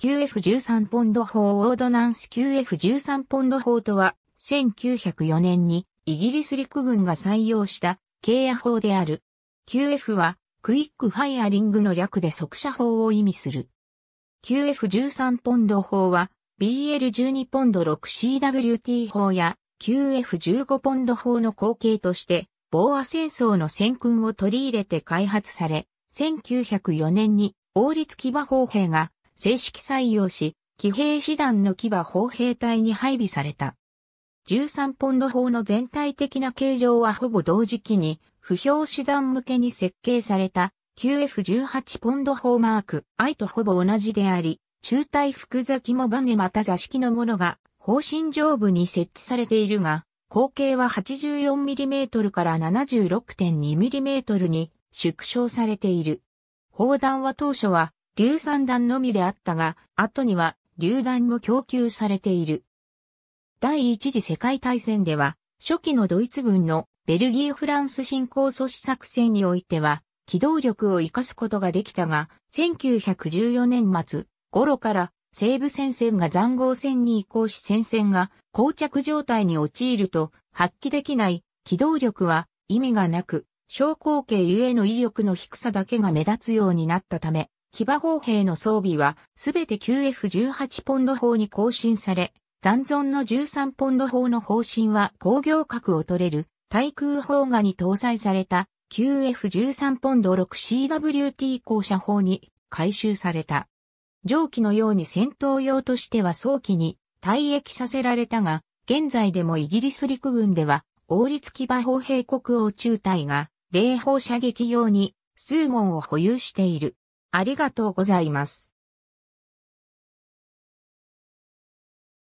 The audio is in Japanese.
QF13 ポンド法オードナンス QF13 ポンド法とは、1904年にイギリス陸軍が採用した契約法である。QF はクイックファイアリングの略で速射法を意味する。QF13 ポンド法は BL12 ポンド 6CWT 法や QF15 ポンド法の後継として、防和ア戦争の戦訓を取り入れて開発され、1904年に王立騎馬砲兵が正式採用し、騎兵師団の騎馬砲兵隊に配備された。13ポンド砲の全体的な形状はほぼ同時期に、不評師団向けに設計された QF18 ポンド砲マーク I とほぼ同じであり、中隊複座機もバネまた座敷のものが、方針上部に設置されているが、口径は 84mm から 76.2mm に縮小されている。砲弾は当初は硫酸弾のみであったが、後には榴弾も供給されている。第一次世界大戦では、初期のドイツ軍のベルギー・フランス侵攻阻止作戦においては、機動力を活かすことができたが、1914年末頃から西部戦線が残壕戦に移行し戦線が膠着状態に陥ると発揮できない機動力は意味がなく、昇降形ゆえの威力の低さだけが目立つようになったため、騎馬砲兵の装備はすべて q f 1 8ポンド砲に更新され、残存の13ポンド砲の方針は工業核を取れる対空砲画に搭載された q f 1 3ポンド 6CWT 降車砲に回収された。上記のように戦闘用としては早期に退役させられたが、現在でもイギリス陸軍では王立騎馬砲兵国王中隊が、霊砲射撃用に数門を保有している。ありがとうございます。